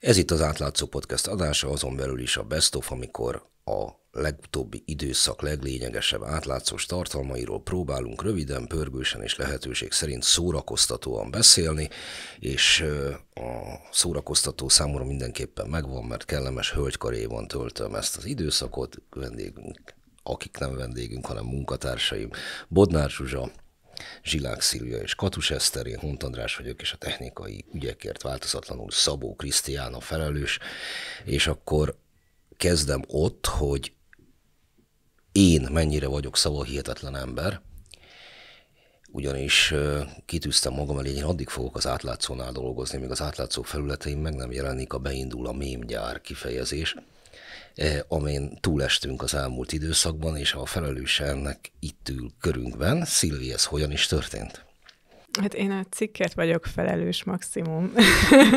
Ez itt az Átlátszó Podcast adása, azon belül is a Best of, amikor a legutóbbi időszak leglényegesebb átlátszós tartalmairól próbálunk röviden, pörgősen és lehetőség szerint szórakoztatóan beszélni, és a szórakoztató számomra mindenképpen megvan, mert kellemes hölgykaréban töltöm ezt az időszakot, vendégünk akik nem vendégünk, hanem munkatársaim. Bodnár Zsuzsa, Zsilák Szilvia és Katus Eszter, én Hunt András vagyok, és a technikai ügyekért változatlanul Szabó Krisztián a felelős, és akkor kezdem ott, hogy én mennyire vagyok hihetetlen ember, ugyanis kitűztem magam elé, én addig fogok az átlátszónál dolgozni, míg az átlátszó felületeim meg nem jelenik a beindul a mémgyár kifejezés, E, amin túlestünk az elmúlt időszakban, és a felelőse ennek itt ül körünkben. Szilvi, ez hogyan is történt? Hát én a cikket vagyok felelős maximum.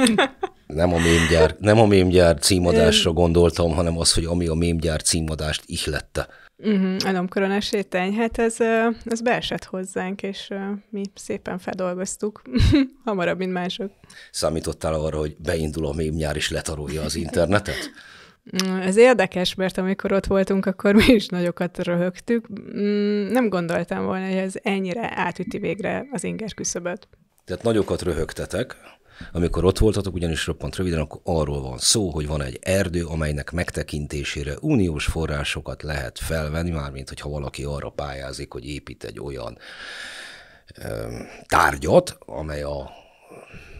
nem a mémgyár, nem a mémgyár címadásra gondoltam, hanem az, hogy ami a mémgyár címadást ihlette. Uh-huh, mhm, a lomkorona sétány, hát ez, ez beesett hozzánk, és mi szépen feldolgoztuk, hamarabb, mint mások. Számítottál arra, hogy beindul a mémgyár és letarolja az internetet? Ez érdekes, mert amikor ott voltunk, akkor mi is nagyokat röhögtük. Mm, nem gondoltam volna, hogy ez ennyire átüti végre az inges küszöböt. Tehát nagyokat röhögtetek, amikor ott voltatok, ugyanis roppant röviden, akkor arról van szó, hogy van egy erdő, amelynek megtekintésére uniós forrásokat lehet felvenni, mármint hogyha valaki arra pályázik, hogy épít egy olyan ö, tárgyat, amely a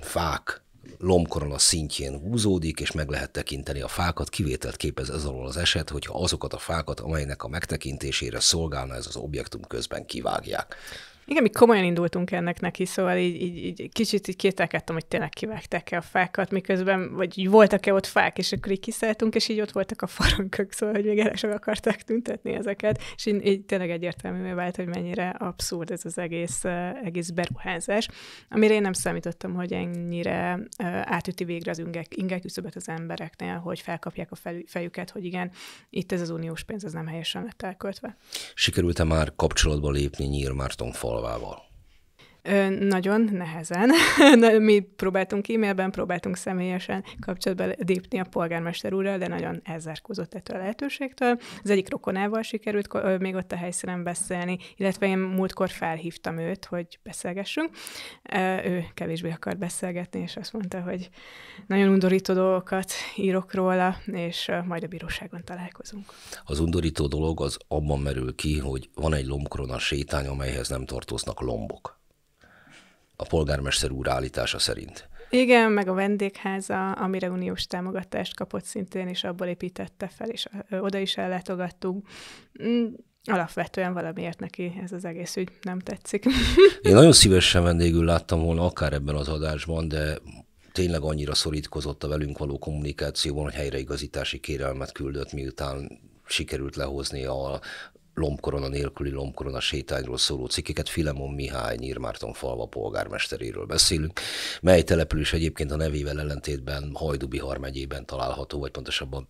fák lomkorona szintjén húzódik, és meg lehet tekinteni a fákat, kivételt képez ez alól az eset, hogyha azokat a fákat, amelynek a megtekintésére szolgálna ez az objektum közben kivágják. Igen, mi komolyan indultunk ennek neki, szóval így, így, így kicsit így kételkedtem, hogy tényleg kivágták-e a fákat, miközben, vagy voltak-e ott fák, és akkor így kiszálltunk, és így ott voltak a farunkok, szóval, hogy még el sem akarták tüntetni ezeket, és így, így tényleg egyértelművé vált, hogy mennyire abszurd ez az egész, eh, egész beruházás, amire én nem számítottam, hogy ennyire eh, átüti végre az ingek, ingek küszöbet az embereknél, hogy felkapják a fejüket, hogy igen, itt ez az uniós pénz, ez nem helyesen lett elköltve. Sikerült-e már kapcsolatba lépni nyír Márton fal babo. Ö, nagyon nehezen. Mi próbáltunk e-mailben, próbáltunk személyesen kapcsolatba lépni a polgármester úrral, de nagyon elzárkózott ettől a lehetőségtől. Az egyik rokonával sikerült még ott a helyszínen beszélni, illetve én múltkor felhívtam őt, hogy beszélgessünk. Ő kevésbé akar beszélgetni, és azt mondta, hogy nagyon undorító dolgokat írok róla, és majd a bíróságon találkozunk. Az undorító dolog az abban merül ki, hogy van egy lombkorona sétány, amelyhez nem tartoznak lombok a polgármester úr állítása szerint. Igen, meg a vendégháza, amire uniós támogatást kapott szintén, és abból építette fel, és oda is ellátogattuk. Mm, alapvetően valamiért neki ez az egész ügy nem tetszik. Én nagyon szívesen vendégül láttam volna akár ebben az adásban, de tényleg annyira szorítkozott a velünk való kommunikációban, hogy helyreigazítási kérelmet küldött, miután sikerült lehozni a lombkorona nélküli lombkorona sétányról szóló cikkeket Filemon Mihály Nyírmárton falva polgármesteréről beszélünk, mely település egyébként a nevével ellentétben Hajdubihar megyében található, vagy pontosabban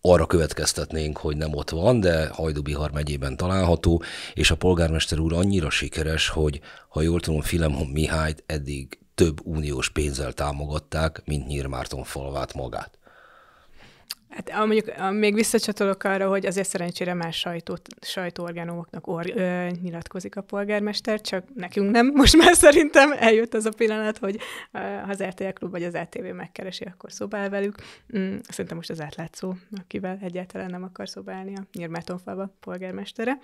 arra következtetnénk, hogy nem ott van, de Hajdubihar megyében található, és a polgármester úr annyira sikeres, hogy ha jól tudom, Filemon Mihályt eddig több uniós pénzzel támogatták, mint Nyírmárton falvát magát. Hát mondjuk még visszacsatolok arra, hogy azért szerencsére más sajtót, sajtóorganumoknak or, ö, nyilatkozik a polgármester, csak nekünk nem. Most már szerintem eljött az a pillanat, hogy ö, ha az RTL Klub vagy az ATV megkeresi, akkor szobál velük. Mm, szerintem most az átlátszó, akivel egyáltalán nem akar szobálni a Nyírmátonfalva polgármestere.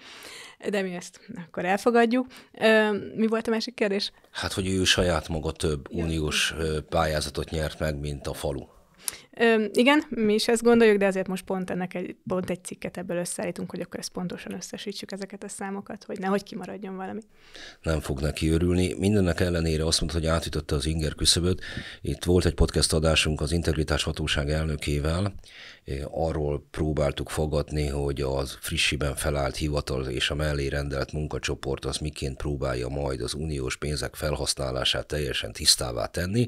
De mi ezt akkor elfogadjuk. Ö, mi volt a másik kérdés? Hát, hogy ő saját maga több uniós pályázatot nyert meg, mint a falu. Ö, igen, mi is ezt gondoljuk, de azért most pont ennek egy, pont egy cikket ebből összeállítunk, hogy akkor ezt pontosan összesítsük ezeket a számokat, hogy nehogy kimaradjon valami. Nem fog neki örülni. Mindennek ellenére azt mondta, hogy átütötte az inger küszöböt. Itt volt egy podcast adásunk az Integritás Hatóság elnökével, arról próbáltuk fogadni, hogy az frissiben felállt hivatal és a mellé rendelt munkacsoport az miként próbálja majd az uniós pénzek felhasználását teljesen tisztává tenni,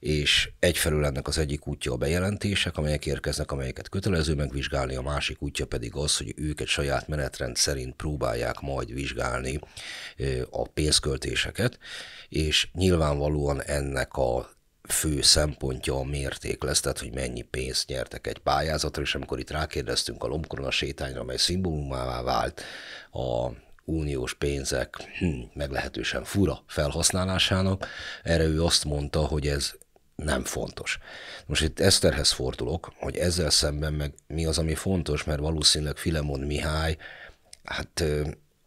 és egyfelől ennek az egyik útja a bejelentések, amelyek érkeznek, amelyeket kötelező megvizsgálni, a másik útja pedig az, hogy őket saját menetrend szerint próbálják majd vizsgálni a pénzköltéseket, és nyilvánvalóan ennek a fő szempontja a mérték lesz, tehát hogy mennyi pénzt nyertek egy pályázatra, és amikor itt rákérdeztünk a lombkorona sétányra, amely szimbólumává vált a uniós pénzek hm, meglehetősen fura felhasználásának. Erre ő azt mondta, hogy ez nem fontos. Most itt Eszterhez fordulok, hogy ezzel szemben meg mi az, ami fontos, mert valószínűleg Filemon Mihály, hát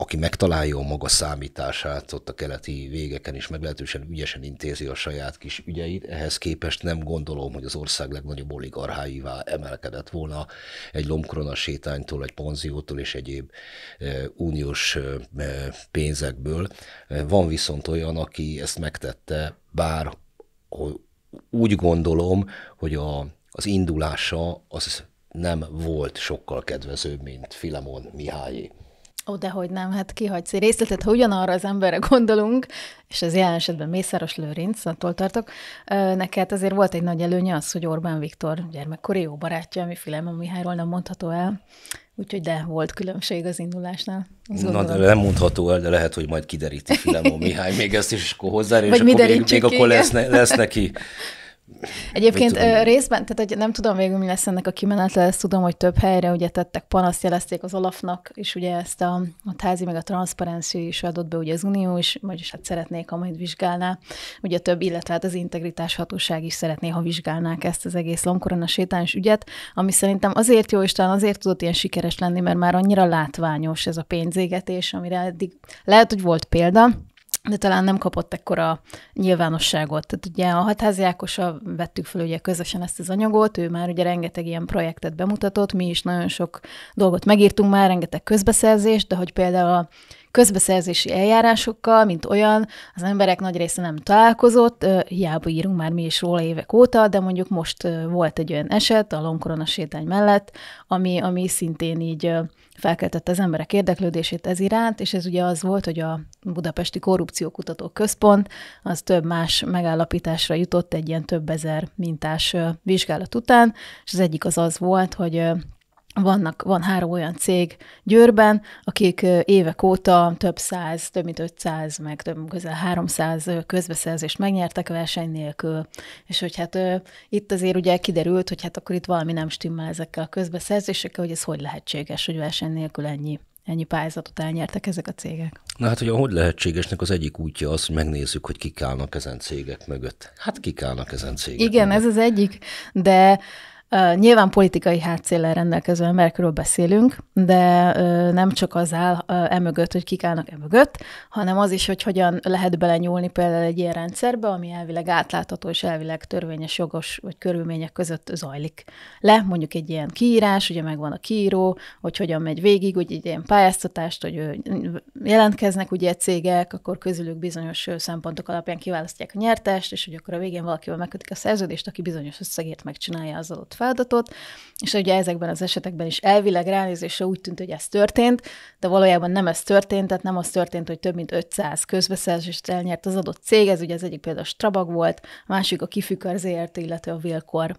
aki megtalálja a maga számítását ott a keleti végeken is meglehetősen ügyesen intézi a saját kis ügyeit, ehhez képest nem gondolom, hogy az ország legnagyobb oligarcháivá emelkedett volna egy lomkrona sétánytól, egy panziótól és egyéb e, uniós e, pénzekből. Van viszont olyan, aki ezt megtette, bár úgy gondolom, hogy a, az indulása az nem volt sokkal kedvezőbb, mint Filemon Mihályi. Ó, de hogy nem, hát kihagysz egy részletet, ha ugyanarra az emberre gondolunk, és ez jelen esetben Mészáros Lőrinc, attól tartok, neked azért volt egy nagy előnye az, hogy Orbán Viktor gyermekkori jó barátja, miféle Mihályról nem mondható el, úgyhogy de volt különbség az indulásnál. Na, de nem mondható el, de lehet, hogy majd kideríti Filemon Mihály még ezt is, és akkor hozzá, és akkor még, még akkor lesz, ne, lesz neki Egyébként tudom. részben, tehát hogy nem tudom végül, mi lesz ennek a kimenetle, ezt tudom, hogy több helyre ugye tettek panaszt, jelezték az Olafnak, és ugye ezt a, a tázi meg a transzparenci is adott be ugye az Unió is, vagyis hát szeretnék, ha majd vizsgálná, ugye több, illetve hát az integritás hatóság is szeretné, ha vizsgálnák ezt az egész lomkorona sétányos ügyet, ami szerintem azért jó, és talán azért tudott ilyen sikeres lenni, mert már annyira látványos ez a pénzégetés, amire eddig lehet, hogy volt példa, de talán nem kapott ekkora nyilvánosságot. Tehát ugye a hatházi Ákosa vettük fel ugye közösen ezt az anyagot, ő már ugye rengeteg ilyen projektet bemutatott, mi is nagyon sok dolgot megírtunk már, rengeteg közbeszerzést, de hogy például a közbeszerzési eljárásokkal, mint olyan, az emberek nagy része nem találkozott, hiába írunk már mi is róla évek óta, de mondjuk most volt egy olyan eset a Lomkorona sétány mellett, ami, ami szintén így felkeltette az emberek érdeklődését ez iránt, és ez ugye az volt, hogy a Budapesti Korrupciókutató Központ az több más megállapításra jutott egy ilyen több ezer mintás vizsgálat után, és az egyik az az volt, hogy vannak, van három olyan cég Győrben, akik évek óta több száz, több mint 500, meg több közel 300 közbeszerzést megnyertek verseny nélkül. És hogy hát itt azért ugye kiderült, hogy hát akkor itt valami nem stimmel ezekkel a közbeszerzésekkel, hogy ez hogy lehetséges, hogy verseny nélkül ennyi ennyi pályázatot elnyertek ezek a cégek. Na hát, hogy a hogy lehetségesnek az egyik útja az, hogy megnézzük, hogy kik állnak ezen cégek mögött. Hát kik állnak ezen cégek Igen, mögött. ez az egyik, de Uh, nyilván politikai hátszéllel rendelkező emberekről beszélünk, de uh, nem csak az áll uh, emögött, hogy kik állnak emögött, hanem az is, hogy hogyan lehet belenyúlni például egy ilyen rendszerbe, ami elvileg átlátható és elvileg törvényes, jogos vagy körülmények között zajlik le. Mondjuk egy ilyen kiírás, ugye megvan a kiíró, hogy hogyan megy végig, ugye egy ilyen pályáztatást, hogy jelentkeznek ugye cégek, akkor közülük bizonyos szempontok alapján kiválasztják a nyertest, és hogy akkor a végén valakivel megkötik a szerződést, aki bizonyos összegért megcsinálja az adott feladatot, és ugye ezekben az esetekben is elvileg ránézésre úgy tűnt, hogy ez történt, de valójában nem ez történt, tehát nem az történt, hogy több mint 500 közbeszerzést elnyert az adott cég, ez ugye az egyik például a Strabag volt, a másik a Kifükör ZRT, illetve a Vilkor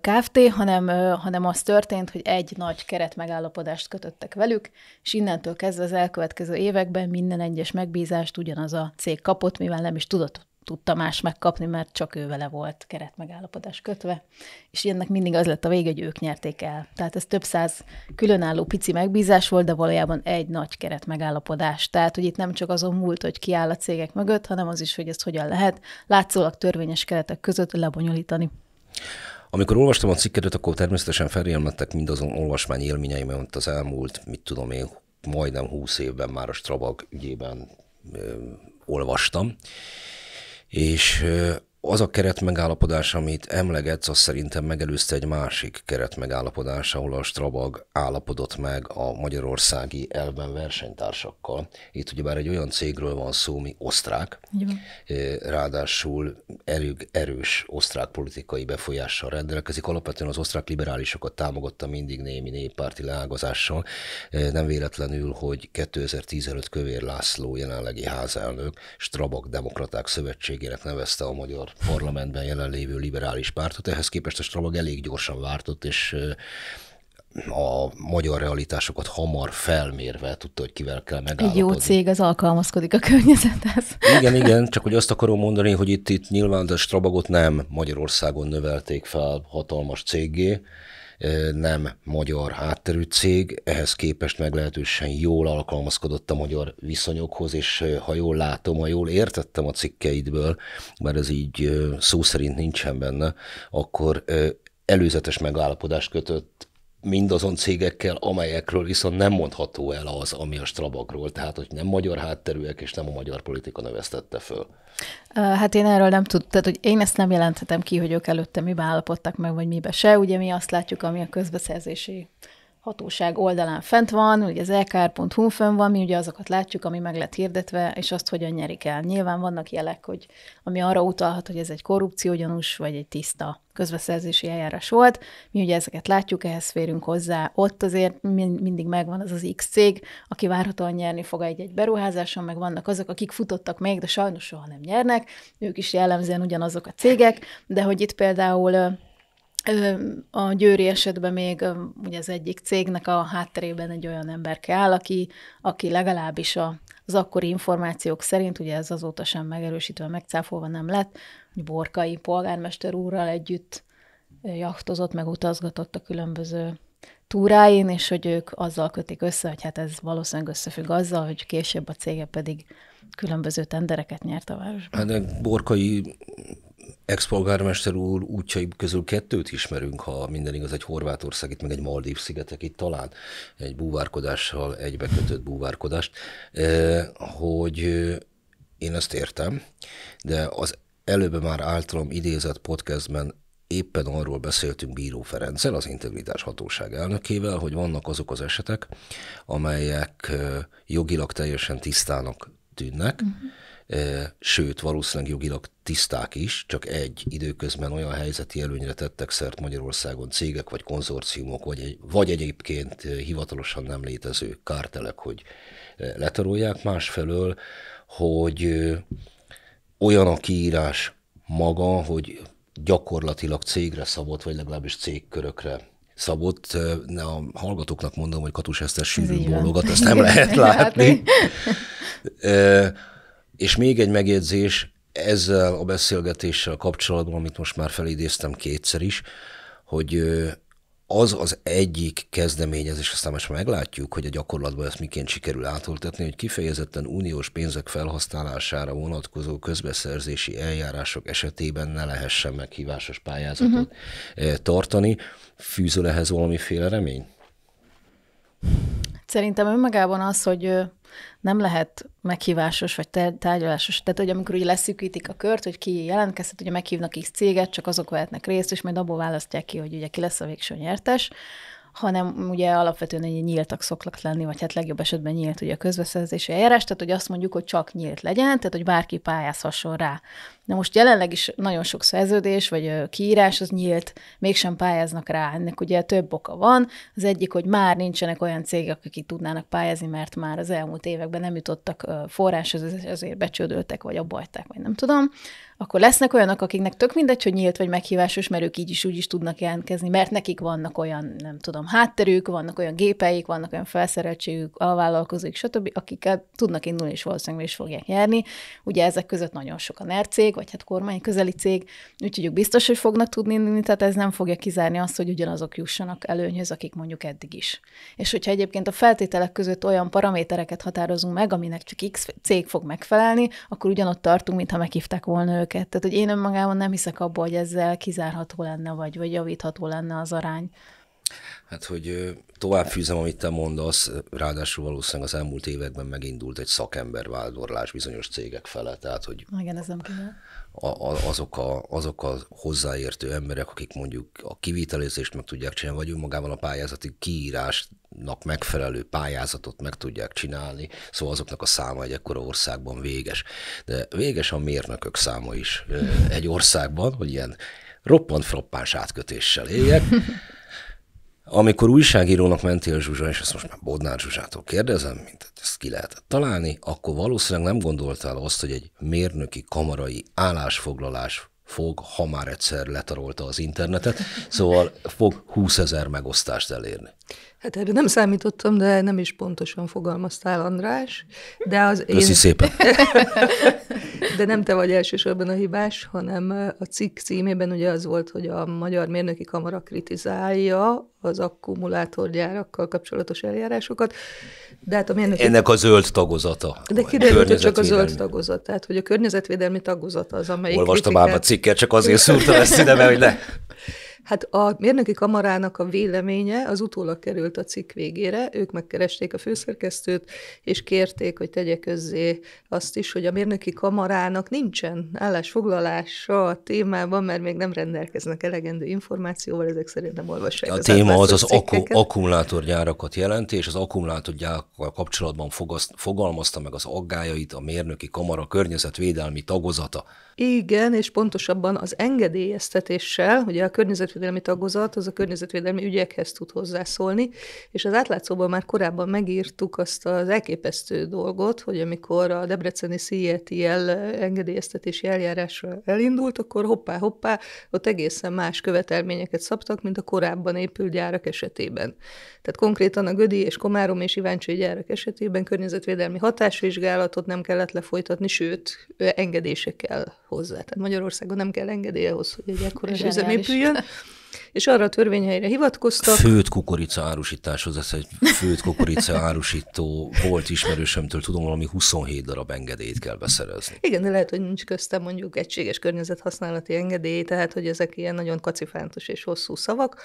Kft., hanem, hanem az történt, hogy egy nagy keret megállapodást kötöttek velük, és innentől kezdve az elkövetkező években minden egyes megbízást ugyanaz a cég kapott, mivel nem is tudott tudta más megkapni, mert csak ő vele volt keretmegállapodás kötve, és ennek mindig az lett a vége, hogy ők nyerték el. Tehát ez több száz különálló pici megbízás volt, de valójában egy nagy megállapodás. Tehát, hogy itt nem csak azon múlt, hogy kiáll a cégek mögött, hanem az is, hogy ezt hogyan lehet látszólag törvényes keretek között lebonyolítani. Amikor olvastam a cikkedet, akkor természetesen felélmettek mindazon olvasmány élményeim, amit az elmúlt, mit tudom én, majdnem húsz évben már a Strabag ügyében ö, olvastam és az a keretmegállapodás, amit emlegetsz, az szerintem megelőzte egy másik megállapodás, ahol a Strabag állapodott meg a magyarországi elben versenytársakkal. Itt bár egy olyan cégről van szó, mi osztrák, Jó. ráadásul erőg, erős osztrák politikai befolyással rendelkezik. Alapvetően az osztrák liberálisokat támogatta mindig némi néppárti leágazással. Nem véletlenül, hogy 2015 Kövér László jelenlegi házelnök Strabag Demokraták Szövetségének nevezte a magyar parlamentben jelenlévő liberális pártot, ehhez képest a Strabag elég gyorsan vártott, és a magyar realitásokat hamar felmérve tudta, hogy kivel kell megállapodni. Egy jó cég az alkalmazkodik a környezethez. Igen, igen, csak hogy azt akarom mondani, hogy itt, itt nyilván a Strabagot nem Magyarországon növelték fel hatalmas céggé, nem magyar hátterű cég, ehhez képest meglehetősen jól alkalmazkodott a magyar viszonyokhoz, és ha jól látom, ha jól értettem a cikkeidből, mert ez így szó szerint nincsen benne, akkor előzetes megállapodást kötött mindazon cégekkel, amelyekről viszont nem mondható el az, ami a Strabagról, tehát hogy nem magyar hátterűek, és nem a magyar politika növesztette föl. Hát én erről nem tudom, tehát hogy én ezt nem jelenthetem ki, hogy ők előtte mi állapodtak meg, vagy mibe se. Ugye mi azt látjuk, ami a közbeszerzési hatóság oldalán fent van, ugye az lkr.hu fönn van, mi ugye azokat látjuk, ami meg lett hirdetve, és azt hogyan nyerik el. Nyilván vannak jelek, hogy ami arra utalhat, hogy ez egy korrupciógyanús, vagy egy tiszta közbeszerzési eljárás volt. Mi ugye ezeket látjuk, ehhez férünk hozzá. Ott azért mindig megvan az az X cég, aki várhatóan nyerni fog egy-egy beruházáson, meg vannak azok, akik futottak még, de sajnos soha nem nyernek. Ők is jellemzően ugyanazok a cégek, de hogy itt például a győri esetben még ugye az egyik cégnek a hátterében egy olyan ember kell, aki, aki legalábbis a, az akkori információk szerint, ugye ez azóta sem megerősítve, megcáfolva nem lett, hogy Borkai polgármester úrral együtt jachtozott, meg utazgatott a különböző túráin, és hogy ők azzal kötik össze, hogy hát ez valószínűleg összefügg azzal, hogy később a cége pedig különböző tendereket nyert a városban. Hát borkai Expolgármester úr útjai közül kettőt ismerünk, ha minden igaz, egy itt meg egy Maldív itt talán, egy búvárkodással egybekötött búvárkodást, e, hogy én ezt értem, de az előbb már általam idézett podcastben éppen arról beszéltünk Bíró Ferenccel, az integritás hatóság elnökével, hogy vannak azok az esetek, amelyek jogilag teljesen tisztának tűnnek, uh-huh sőt valószínűleg jogilag tiszták is, csak egy időközben olyan helyzeti előnyre tettek szert Magyarországon cégek vagy konzorciumok, vagy, egy, vagy egyébként hivatalosan nem létező kártelek, hogy letarolják, másfelől, hogy olyan a kiírás maga, hogy gyakorlatilag cégre szabott, vagy legalábbis cégkörökre szabott. A hallgatóknak mondom, hogy Katus Eszter sűrűn bólogat, ezt nem lehet látni. És még egy megjegyzés ezzel a beszélgetéssel kapcsolatban, amit most már felidéztem kétszer is, hogy az az egyik kezdeményezés, aztán most meglátjuk, hogy a gyakorlatban ezt miként sikerül átoltatni, hogy kifejezetten uniós pénzek felhasználására vonatkozó közbeszerzési eljárások esetében ne lehessen meghívásos pályázatot uh-huh. tartani. Fűzöl ehhez valamiféle remény? Szerintem önmagában az, hogy nem lehet meghívásos vagy tárgyalásos. Tehát, hogy amikor ugye leszűkítik a kört, hogy ki jelentkezhet, ugye meghívnak x céget, csak azok vehetnek részt, és majd abból választják ki, hogy ugye ki lesz a végső nyertes, hanem ugye alapvetően egy nyíltak szoklak lenni, vagy hát legjobb esetben nyílt ugye a közbeszerzési eljárás, tehát hogy azt mondjuk, hogy csak nyílt legyen, tehát hogy bárki pályázhasson rá. Na most jelenleg is nagyon sok szerződés, vagy kiírás az nyílt, mégsem pályáznak rá. Ennek ugye több oka van. Az egyik, hogy már nincsenek olyan cégek, akik tudnának pályázni, mert már az elmúlt években nem jutottak forráshoz, ezért becsődöltek, vagy abbajták, vagy nem tudom akkor lesznek olyanok, akiknek tök mindegy, hogy nyílt vagy meghívásos, mert ők így is úgy is tudnak jelentkezni, mert nekik vannak olyan, nem tudom, hátterük, vannak olyan gépeik, vannak olyan felszereltségük, alvállalkozóik, stb., akikkel tudnak indulni, és valószínűleg is fogják nyerni. Ugye ezek között nagyon sok NER cég, vagy hát kormány közeli cég, úgyhogy ők biztos, hogy fognak tudni indulni, tehát ez nem fogja kizárni azt, hogy ugyanazok jussanak előnyhöz, akik mondjuk eddig is. És hogyha egyébként a feltételek között olyan paramétereket határozunk meg, aminek csak X cég fog megfelelni, akkor ugyanott tartunk, mintha meghívták volna ők őket. Tehát, hogy én önmagában nem hiszek abba, hogy ezzel kizárható lenne, vagy, vagy javítható lenne az arány. Hát, hogy tovább fűzem, amit te mondasz, ráadásul valószínűleg az elmúlt években megindult egy szakembervándorlás bizonyos cégek fele, tehát, hogy Igen, ez nem a, a, azok, a, azok a hozzáértő emberek, akik mondjuk a kivitelezést meg tudják csinálni, vagy önmagában a pályázati kiírásnak megfelelő pályázatot meg tudják csinálni, szóval azoknak a száma egy ekkora országban véges. De véges a mérnökök száma is egy országban, hogy ilyen roppant frappáns átkötéssel éljek. Amikor újságírónak mentél Zsuzsa, és ezt most már Bodnár Zsuzsától kérdezem, mint ezt ki lehetett találni, akkor valószínűleg nem gondoltál azt, hogy egy mérnöki kamarai állásfoglalás fog, ha már egyszer letarolta az internetet, szóval fog 20 ezer megosztást elérni. Hát erre nem számítottam, de nem is pontosan fogalmaztál, András. De az Köszi én... szépen. de nem te vagy elsősorban a hibás, hanem eh, a cikk címében ugye az volt, hogy a Magyar Mérnöki Kamara kritizálja az akkumulátorgyárakkal kapcsolatos eljárásokat. De hát a mérnöki... Ennek a zöld tagozata. De kiderült, hogy csak a zöld tagozat, tehát hogy a környezetvédelmi tagozata az, amelyik Olvastam kritikát... ám a cikket, csak azért szúrtam ezt ide, mert hogy ne. Hát a mérnöki kamarának a véleménye az utólag került a cikk végére, ők megkeresték a főszerkesztőt, és kérték, hogy tegye közzé azt is, hogy a mérnöki kamarának nincsen állásfoglalása a témában, mert még nem rendelkeznek elegendő információval, ezek szerint nem olvassák A az téma az az akku, akkumulátorgyárakat jelenti, és az akkumulátorgyárakkal kapcsolatban fogaszt, fogalmazta meg az aggájait a mérnöki kamara környezetvédelmi tagozata. Igen, és pontosabban az engedélyeztetéssel, ugye a környezet környezetvédelmi tagozat az a környezetvédelmi ügyekhez tud hozzászólni, és az átlátszóban már korábban megírtuk azt az elképesztő dolgot, hogy amikor a debreceni CETL engedélyeztetési eljárásra elindult, akkor hoppá-hoppá, ott egészen más követelményeket szabtak, mint a korábban épült gyárak esetében. Tehát konkrétan a Gödi és Komárom és Iváncsi gyárak esetében környezetvédelmi hatásvizsgálatot nem kellett lefolytatni, sőt, engedése kell hozzá. Tehát Magyarországon nem kell engedélye ahhoz, hogy egy ekkora üzem épüljön. és arra a törvényhelyre hivatkoztak. Főt kukorica árusításhoz, ez egy főt kukorica árusító volt ismerősömtől, tudom, valami 27 darab engedélyt kell beszerezni. Igen, de lehet, hogy nincs köztem mondjuk egységes környezethasználati engedély, tehát hogy ezek ilyen nagyon kacifántos és hosszú szavak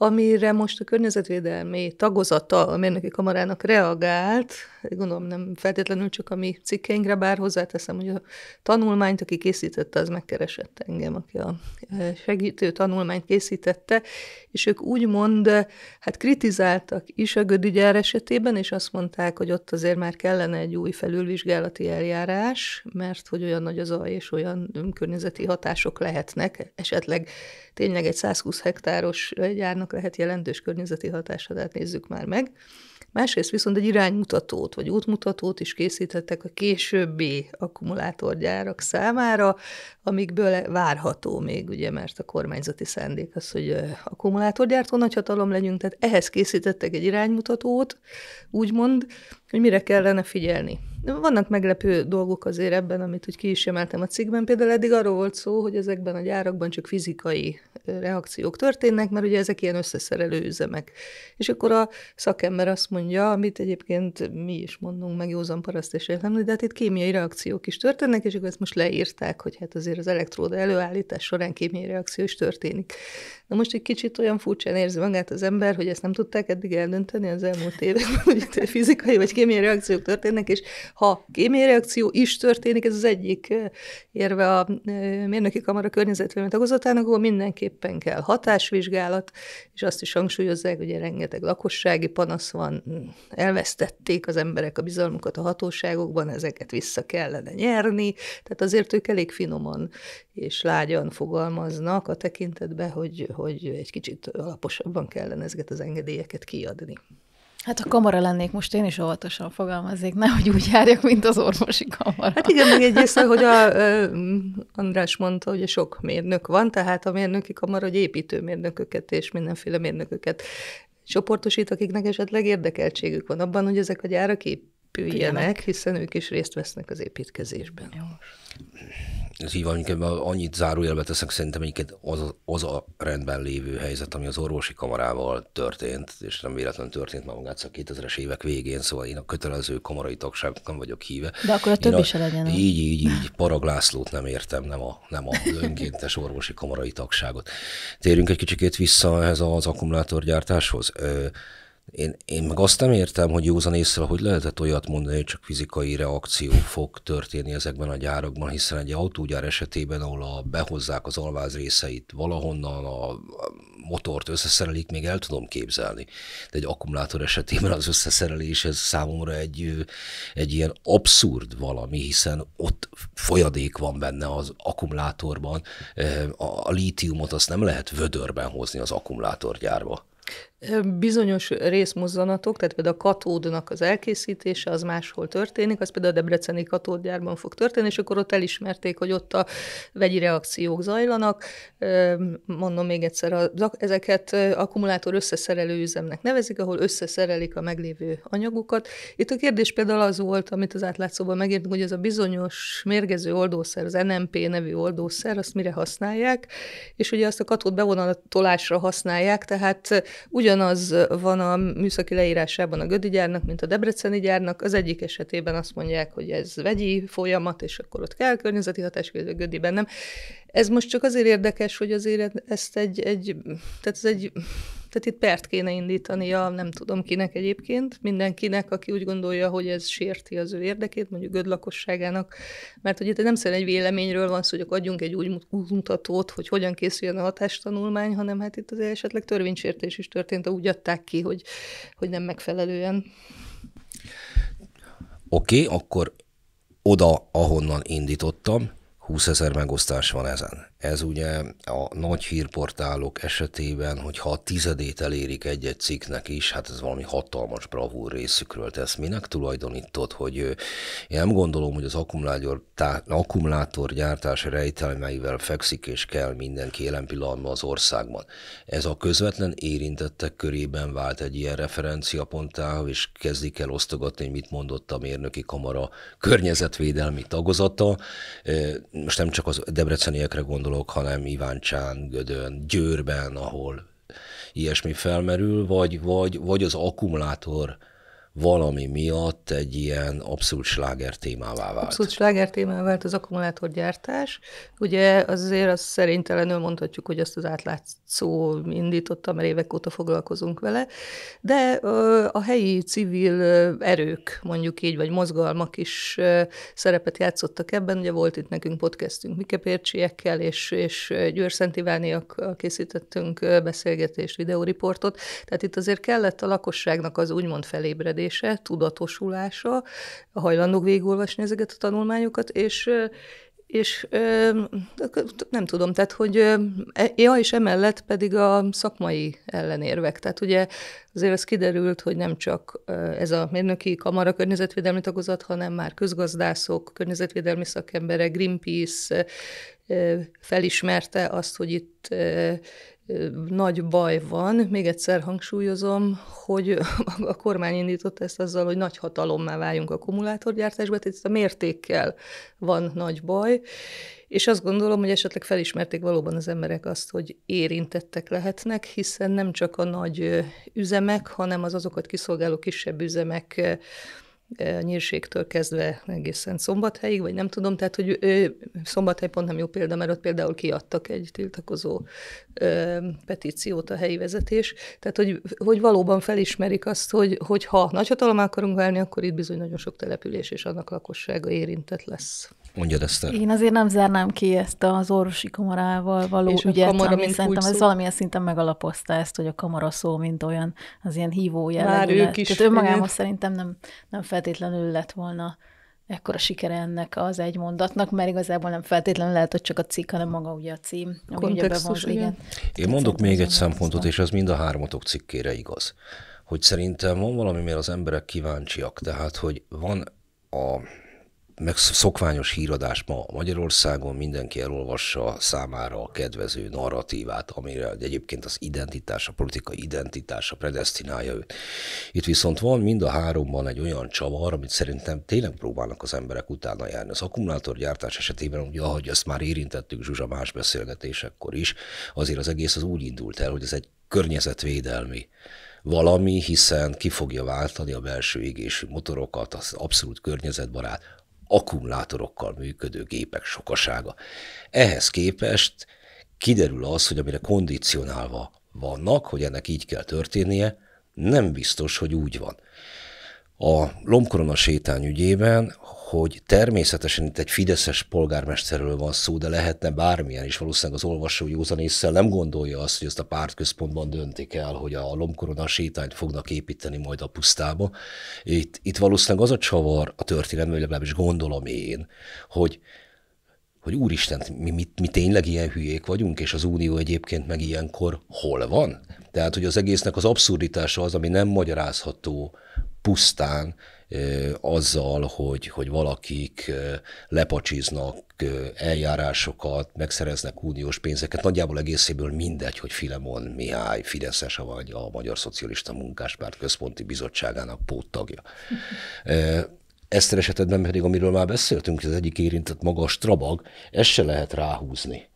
amire most a környezetvédelmi tagozata a mérnöki kamarának reagált, gondolom nem feltétlenül csak a mi cikkeinkre, bár hozzáteszem, hogy a tanulmányt, aki készítette, az megkeresett engem, aki a e, segítő tanulmányt készítette, és ők úgymond e, hát kritizáltak is a Gödi gyár esetében, és azt mondták, hogy ott azért már kellene egy új felülvizsgálati eljárás, mert hogy olyan nagy az aj, és olyan környezeti hatások lehetnek, esetleg tényleg egy 120 hektáros gyárnak annak lehet jelentős környezeti hatását nézzük már meg. Másrészt viszont egy iránymutatót vagy útmutatót is készítettek a későbbi akkumulátorgyárak számára, amikből várható még, ugye, mert a kormányzati szándék az, hogy akkumulátorgyártó nagyhatalom legyünk, tehát ehhez készítettek egy iránymutatót, úgymond, hogy mire kellene figyelni vannak meglepő dolgok azért ebben, amit úgy ki is emeltem a cikkben. Például eddig arról volt szó, hogy ezekben a gyárakban csak fizikai reakciók történnek, mert ugye ezek ilyen összeszerelő üzemek. És akkor a szakember azt mondja, amit egyébként mi is mondunk, meg józan paraszt és értem, de hát itt kémiai reakciók is történnek, és akkor ezt most leírták, hogy hát azért az elektróda előállítás során kémiai reakció is történik. Na most egy kicsit olyan furcsán érzi magát az ember, hogy ezt nem tudták eddig eldönteni az elmúlt években, hogy fizikai vagy kémiai reakciók történnek, és ha reakció is történik, ez az egyik érve a mérnöki kamara környezetvédelmi tagozatának, ahol mindenképpen kell hatásvizsgálat, és azt is hangsúlyozzák, hogy rengeteg lakossági panasz van, elvesztették az emberek a bizalmukat a hatóságokban, ezeket vissza kellene nyerni, tehát azért ők elég finoman és lágyan fogalmaznak a tekintetben, hogy, hogy egy kicsit alaposabban kellene ezeket az engedélyeket kiadni. Hát a kamara lennék, most én is óvatosan fogalmaznék, nehogy úgy járjak, mint az orvosi kamara. Hát igen, meg egyrészt, hogy a, uh, András mondta, hogy sok mérnök van, tehát a mérnöki kamara, hogy mérnököket és mindenféle mérnököket csoportosít, akiknek esetleg érdekeltségük van abban, hogy ezek a gyárak épüljenek, hiszen ők is részt vesznek az építkezésben. Jó. Ez így van, annyit zárójelbe teszek, szerintem az, az a rendben lévő helyzet, ami az orvosi kamarával történt, és nem véletlen történt már magát a szóval 2000-es évek végén, szóval én a kötelező kamarai tagságnak nem vagyok híve. De akkor a többi a, se legyen. Így, így, így, paraglászlót nem értem, nem a, nem a önkéntes orvosi kamarai tagságot. Térjünk egy kicsikét vissza ehhez az akkumulátorgyártáshoz. Én, én meg azt nem értem, hogy józan észre, hogy lehetett olyat mondani, hogy csak fizikai reakció fog történni ezekben a gyárakban, hiszen egy autógyár esetében, ahol a, behozzák az alváz részeit valahonnan, a motort összeszerelik, még el tudom képzelni. De egy akkumulátor esetében az összeszerelés, ez számomra egy, egy ilyen abszurd valami, hiszen ott folyadék van benne az akkumulátorban, a, a lítiumot azt nem lehet vödörben hozni az akkumulátorgyárba. Bizonyos részmozzanatok, tehát például a katódnak az elkészítése, az máshol történik, az például a Debreceni katódgyárban fog történni, és akkor ott elismerték, hogy ott a vegyi reakciók zajlanak. Mondom még egyszer, ezeket akkumulátor összeszerelő üzemnek nevezik, ahol összeszerelik a meglévő anyagokat. Itt a kérdés például az volt, amit az átlátszóban megértünk, hogy ez a bizonyos mérgező oldószer, az NMP nevű oldószer, azt mire használják, és ugye azt a katód bevonatolásra használják, tehát úgy ugyanaz van a műszaki leírásában a Gödi gyárnak, mint a Debreceni gyárnak. Az egyik esetében azt mondják, hogy ez vegyi folyamat, és akkor ott kell környezeti hatás, a Gödiben nem. Ez most csak azért érdekes, hogy azért ezt egy, egy tehát ez egy tehát itt pert kéne indítania, nem tudom kinek egyébként, mindenkinek, aki úgy gondolja, hogy ez sérti az ő érdekét, mondjuk lakosságának, mert hogy itt nem szerint egy véleményről van szó, hogy adjunk egy úgy mutatót, hogy hogyan készüljön a hatástanulmány, hanem hát itt az esetleg törvénysértés is történt, úgy adták ki, hogy, hogy nem megfelelően. Oké, okay, akkor oda, ahonnan indítottam, 20 ezer megosztás van ezen. Ez ugye a nagy hírportálok esetében, hogyha a tizedét elérik egy-egy cikknek is, hát ez valami hatalmas bravúr részükről tesz. Minek tulajdonítod, hogy én nem gondolom, hogy az akkumulátor, tá, akkumulátorgyártás rejtelmeivel fekszik és kell mindenki jelen pillanatban az országban. Ez a közvetlen érintettek körében vált egy ilyen referenciaponttá, és kezdik el osztogatni, hogy mit mondott a mérnöki kamara környezetvédelmi tagozata most nem csak az debreceniekre gondolok, hanem Iváncsán, Gödön, Győrben, ahol ilyesmi felmerül, vagy, vagy, vagy az akkumulátor valami miatt egy ilyen abszolút sláger témává vált. Abszolút sláger témává vált az akkumulátorgyártás. Ugye azért azt szerintelenül mondhatjuk, hogy azt az átlátszó indította, mert évek óta foglalkozunk vele, de a helyi civil erők, mondjuk így, vagy mozgalmak is szerepet játszottak ebben. Ugye volt itt nekünk podcastünk Mike Pércsiekkel, és, és Győr Szent készítettünk beszélgetést, videóriportot, tehát itt azért kellett a lakosságnak az úgymond felébredés, megértése, tudatosulása, hajlandók végigolvasni ezeket a tanulmányokat, és és nem tudom, tehát hogy e, ja, és emellett pedig a szakmai ellenérvek. Tehát ugye azért ez kiderült, hogy nem csak ez a mérnöki kamara környezetvédelmi tagozat, hanem már közgazdászok, környezetvédelmi szakemberek, Greenpeace felismerte azt, hogy itt nagy baj van, még egyszer hangsúlyozom, hogy a kormány indította ezt azzal, hogy nagy hatalommá váljunk akkumulátorgyártásba, tehát itt a mértékkel van nagy baj, és azt gondolom, hogy esetleg felismerték valóban az emberek azt, hogy érintettek lehetnek, hiszen nem csak a nagy üzemek, hanem az azokat kiszolgáló kisebb üzemek nyírségtől kezdve egészen szombathelyig, vagy nem tudom, tehát hogy ő, szombathely pont nem jó példa, mert ott például kiadtak egy tiltakozó ö, petíciót a helyi vezetés, tehát hogy, hogy valóban felismerik azt, hogy, hogy ha nagyhatalom akarunk válni, akkor itt bizony nagyon sok település és annak lakossága érintett lesz. Mondjad ezt el. Én azért nem zárnám ki ezt az orvosi kamarával való és ügyet, a kamara, ami szerintem ez valamilyen szinten megalapozta ezt, hogy a kamara szó, mint olyan, az ilyen hívó Már ők is Tehát önmagában fél. szerintem nem, nem feltétlenül lett volna ekkora sikere ennek az egy mondatnak, mert igazából nem feltétlenül lehet, hogy csak a cikk, hanem maga ugye a cím, Kontextus, ugye igen. igen. Én mondok mondok még egy szempontot, és az mind a hármatok cikkére igaz, hogy szerintem van valami, mert az emberek kíváncsiak, tehát, hogy van a meg szokványos híradás ma Magyarországon, mindenki elolvassa számára a kedvező narratívát, amire egyébként az identitás, a politikai identitása predestinálja őt. Itt viszont van mind a háromban egy olyan csavar, amit szerintem tényleg próbálnak az emberek utána járni. Az akkumulátorgyártás esetében, ugye, ahogy ezt már érintettük Zsuzsa más beszélgetésekkor is, azért az egész az úgy indult el, hogy ez egy környezetvédelmi valami, hiszen ki fogja váltani a belső égésű motorokat, az abszolút környezetbarát, akkumulátorokkal működő gépek sokasága. Ehhez képest kiderül az, hogy amire kondicionálva vannak, hogy ennek így kell történnie, nem biztos, hogy úgy van. A lombkorona sétány ügyében hogy természetesen itt egy fideszes polgármesterről van szó, de lehetne bármilyen is. Valószínűleg az olvasó józan észre nem gondolja azt, hogy ezt a pártközpontban döntik el, hogy a lomkorona sétányt fognak építeni majd a pusztába. Itt, itt valószínűleg az a csavar a történelme, vagy legalábbis gondolom én, hogy hogy úristen, mi, mi, mi tényleg ilyen hülyék vagyunk, és az Unió egyébként meg ilyenkor hol van? Tehát, hogy az egésznek az abszurditása az, ami nem magyarázható pusztán azzal, hogy, hogy valakik lepacsiznak eljárásokat, megszereznek uniós pénzeket, nagyjából egészéből mindegy, hogy Filemon Mihály Fideszes vagy a Magyar Szocialista Munkáspárt Központi Bizottságának póttagja. Ezt esetben pedig, amiről már beszéltünk, az egyik érintett magas trabag ezt se lehet ráhúzni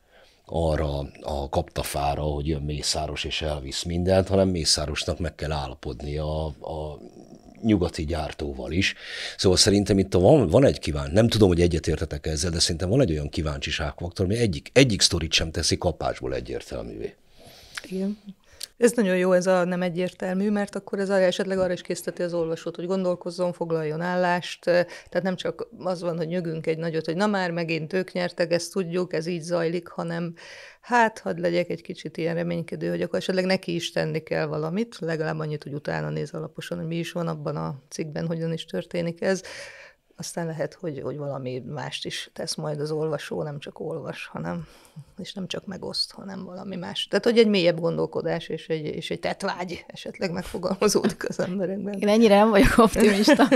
arra a kaptafára, hogy jön Mészáros és elvisz mindent, hanem Mészárosnak meg kell állapodnia a, a nyugati gyártóval is. Szóval szerintem itt van, van egy kíváncsi, nem tudom, hogy egyetértetek ezzel, de szerintem van egy olyan kíváncsiságfaktor, ami egyik, egyik sztorit sem teszi kapásból egyértelművé. Igen. Ez nagyon jó, ez a nem egyértelmű, mert akkor ez arra esetleg arra is készíteti az olvasót, hogy gondolkozzon, foglaljon állást. Tehát nem csak az van, hogy nyögünk egy nagyot, hogy na már megint ők nyertek, ezt tudjuk, ez így zajlik, hanem hát hadd legyek egy kicsit ilyen reménykedő, hogy akkor esetleg neki is tenni kell valamit, legalább annyit, hogy utána néz alaposan, hogy mi is van abban a cikkben, hogyan is történik ez. Aztán lehet, hogy, hogy valami mást is tesz majd az olvasó, nem csak olvas, hanem és nem csak megoszt, hanem valami más. Tehát, hogy egy mélyebb gondolkodás és egy, és egy tetvágy esetleg megfogalmazódik az emberekben. Én ennyire nem vagyok optimista.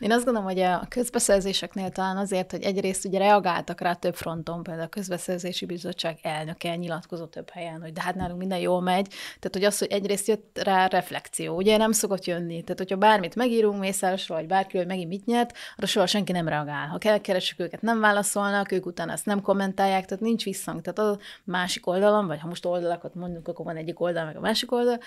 Én azt gondolom, hogy a közbeszerzéseknél talán azért, hogy egyrészt ugye reagáltak rá több fronton, például a közbeszerzési bizottság elnöke nyilatkozott több helyen, hogy de hát nálunk minden jól megy, tehát hogy az, hogy egyrészt jött rá reflexió, ugye nem szokott jönni, tehát hogyha bármit megírunk Mészárosról, vagy bárki, hogy megint mit nyert, arra soha senki nem reagál. Ha kell, keresünk őket, nem válaszolnak, ők utána ezt nem kommentálják, tehát nincs vissza visszhang. Tehát a másik oldalon, vagy ha most oldalakat mondunk, akkor van egyik oldal, meg a másik oldal,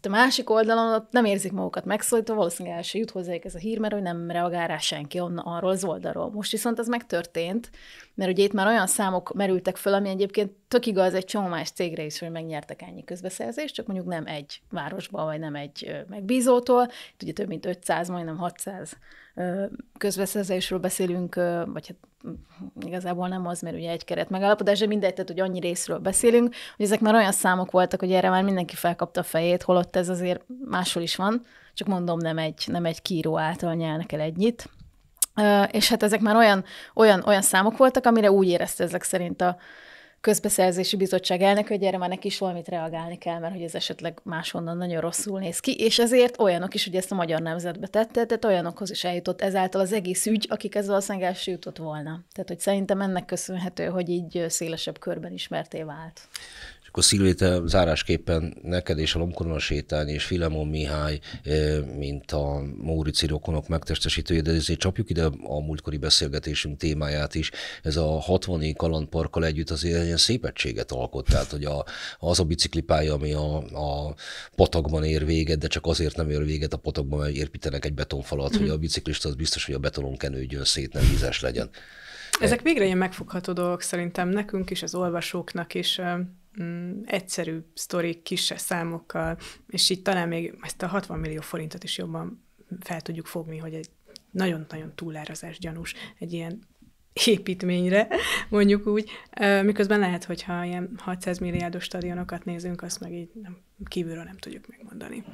tehát a másik oldalon ott nem érzik magukat megszólítva, valószínűleg el se jut hozzájuk ez a hír, mert hogy nem reagál rá senki onna, arról az oldalról. Most viszont ez megtörtént, mert ugye itt már olyan számok merültek föl, ami egyébként tök igaz egy csomó más cégre is, hogy megnyertek ennyi közbeszerzést, csak mondjuk nem egy városban, vagy nem egy megbízótól. Itt ugye több mint 500, majdnem 600 közbeszerzésről beszélünk, vagy hát igazából nem az, mert ugye egy keret megállapodás, de mindegy, tehát hogy annyi részről beszélünk, hogy ezek már olyan számok voltak, hogy erre már mindenki felkapta a fejét, hol ott ez azért máshol is van, csak mondom, nem egy, nem egy kíró által nyelnek el egynyit. És hát ezek már olyan, olyan, olyan számok voltak, amire úgy érezte ezek szerint a közbeszerzési bizottság elnök, hogy erre már neki is valamit reagálni kell, mert hogy ez esetleg máshonnan nagyon rosszul néz ki, és ezért olyanok is, hogy ezt a magyar nemzetbe tette, tehát olyanokhoz is eljutott ezáltal az egész ügy, akik ezzel a el jutott volna. Tehát, hogy szerintem ennek köszönhető, hogy így szélesebb körben ismerté vált. Akkor Szilvi, te zárásképpen neked és a Lomkorona sétálni, és Filemon Mihály, mint a Mórici rokonok megtestesítője, de ezért csapjuk ide a múltkori beszélgetésünk témáját is. Ez a 60 kalandparkkal együtt azért egy ilyen szépetséget alkott, tehát hogy a, az a biciklipálya, ami a, a patakban ér véget, de csak azért nem ér véget a patakban, mert építenek egy betonfalat, mm. hogy mhm. a biciklista az biztos, hogy a betonon kenődjön szét, nem vízes legyen. Ezek végre ilyen megfogható dolgok szerintem nekünk is, az olvasóknak is mm, egyszerű sztori kis számokkal, és így talán még ezt a 60 millió forintot is jobban fel tudjuk fogni, hogy egy nagyon-nagyon túlárazás gyanús egy ilyen építményre, mondjuk úgy, miközben lehet, hogyha ilyen 600 milliárdos stadionokat nézünk, azt meg így nem, kívülről nem tudjuk megmondani.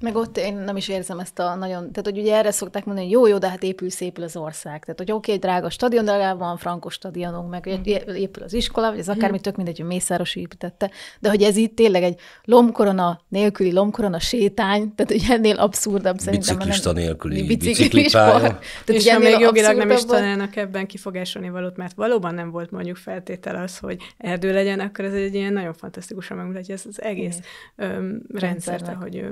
Meg ott én nem is érzem ezt a nagyon, tehát hogy ugye erre szokták mondani, hogy jó, jó, de hát épül szépül az ország. Tehát, hogy oké, okay, drága stadion, de legalább van frankos stadionunk, meg mm. épül az iskola, vagy ez akármi, mm. tök mindegy, hogy Mészáros építette. De hogy ez itt tényleg egy lomkorona nélküli lomkorona sétány, tehát ugye ennél abszurdabb szerintem. Biciklista nem, nélküli biciklipálya. Tehát és ugye még jogilag nem is találnak ebben kifogásolni valót, mert valóban nem volt mondjuk feltétel az, hogy erdő legyen, akkor ez egy ilyen nagyon fantasztikusan megmutatja ezt az egész öm, rendszert, ahogy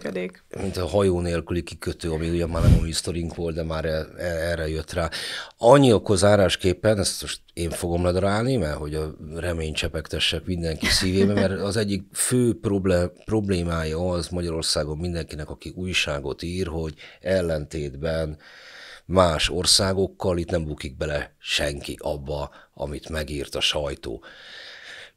kötődék. Mint a hajó nélküli kikötő, ami ugye már nem új sztorink volt, de már e- e- erre jött rá. Annyi akkor zárásképpen, ezt most én fogom ledarálni, mert hogy a remény csepegtessek mindenki szívébe, mert az egyik fő problémája az Magyarországon mindenkinek, aki újságot ír, hogy ellentétben más országokkal itt nem bukik bele senki abba, amit megírt a sajtó.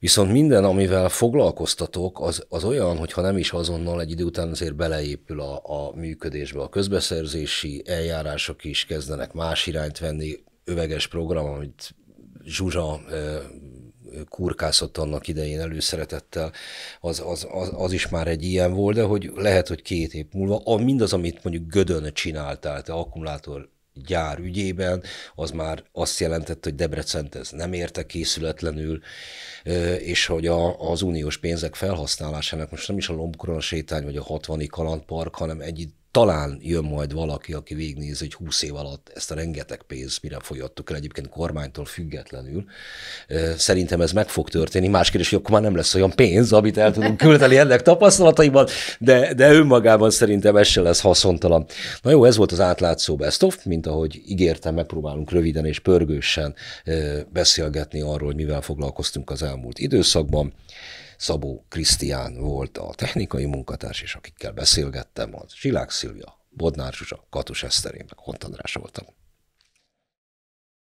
Viszont minden, amivel foglalkoztatok, az, az olyan, hogyha nem is azonnal, egy idő után azért beleépül a, a működésbe. A közbeszerzési eljárások is kezdenek más irányt venni. Öveges program, amit Zsuzsa kurkászott annak idején előszeretettel, az, az, az, az is már egy ilyen volt, de hogy lehet, hogy két év múlva, a, mindaz, amit mondjuk Gödön csináltál, te akkumulátor gyár ügyében, az már azt jelentett, hogy Debrecent ez nem érte készületlenül, és hogy a, az uniós pénzek felhasználásának most nem is a lombkoron sétány vagy a 60 kalandpark, hanem egy talán jön majd valaki, aki végignéz, hogy húsz év alatt ezt a rengeteg pénzt mire folyottuk el, egyébként kormánytól függetlenül. Szerintem ez meg fog történni. Más kérdés, hogy akkor már nem lesz olyan pénz, amit el tudunk küldeni ennek tapasztalataiban, de, de önmagában szerintem ez se lesz haszontalan. Na jó, ez volt az átlátszó best of, mint ahogy ígértem, megpróbálunk röviden és pörgősen beszélgetni arról, hogy mivel foglalkoztunk az elmúlt időszakban. Szabó Krisztián volt a technikai munkatárs, és akikkel beszélgettem, az Silák Szilvia, Bodnár Zsuzsa, Katus Eszterén, meg Hont András voltam.